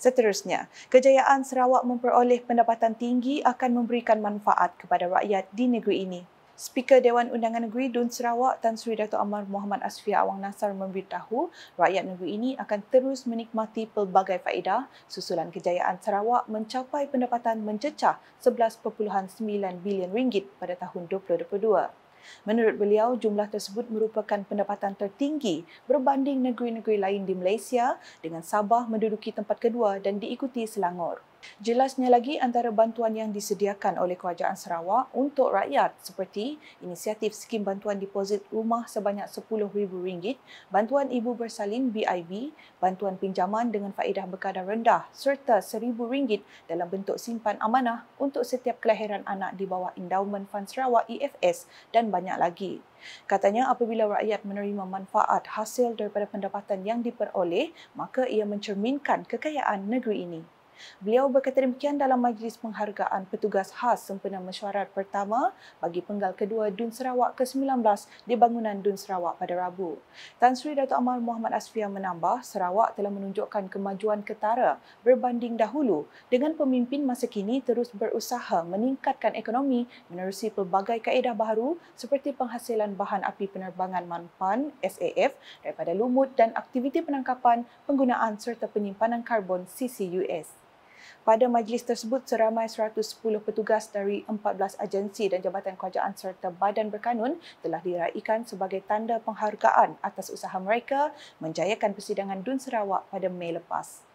Seterusnya, kejayaan Sarawak memperoleh pendapatan tinggi akan memberikan manfaat kepada rakyat di negeri ini. Speaker Dewan Undangan Negeri Dun Sarawak Tan Sri Dato' Amar Muhammad Asfia Awang Nasar memberitahu rakyat negeri ini akan terus menikmati pelbagai faedah susulan kejayaan Sarawak mencapai pendapatan mencecah 11.9 bilion ringgit pada tahun 2022. Menurut beliau, jumlah tersebut merupakan pendapatan tertinggi berbanding negeri-negeri lain di Malaysia dengan Sabah menduduki tempat kedua dan diikuti Selangor. Jelasnya lagi antara bantuan yang disediakan oleh Kerajaan Sarawak untuk rakyat seperti inisiatif skim bantuan deposit rumah sebanyak RM10,000, bantuan ibu bersalin BIB, bantuan pinjaman dengan faedah berkadar rendah serta RM1,000 dalam bentuk simpan amanah untuk setiap kelahiran anak di bawah Endowment Fund Sarawak EFS dan banyak lagi. Katanya apabila rakyat menerima manfaat hasil daripada pendapatan yang diperoleh, maka ia mencerminkan kekayaan negeri ini. Beliau berkata demikian dalam majlis penghargaan petugas khas sempena mesyuarat pertama bagi penggal kedua Dun Sarawak ke-19 di bangunan Dun Sarawak pada Rabu. Tan Sri Dato' Amal Muhammad Asfia menambah Sarawak telah menunjukkan kemajuan ketara berbanding dahulu dengan pemimpin masa kini terus berusaha meningkatkan ekonomi menerusi pelbagai kaedah baru seperti penghasilan bahan api penerbangan manpan SAF daripada lumut dan aktiviti penangkapan penggunaan serta penyimpanan karbon CCUS. Pada majlis tersebut, seramai 110 petugas dari 14 agensi dan jabatan kerajaan serta badan berkanun telah diraihkan sebagai tanda penghargaan atas usaha mereka menjayakan persidangan Dun Sarawak pada Mei lepas.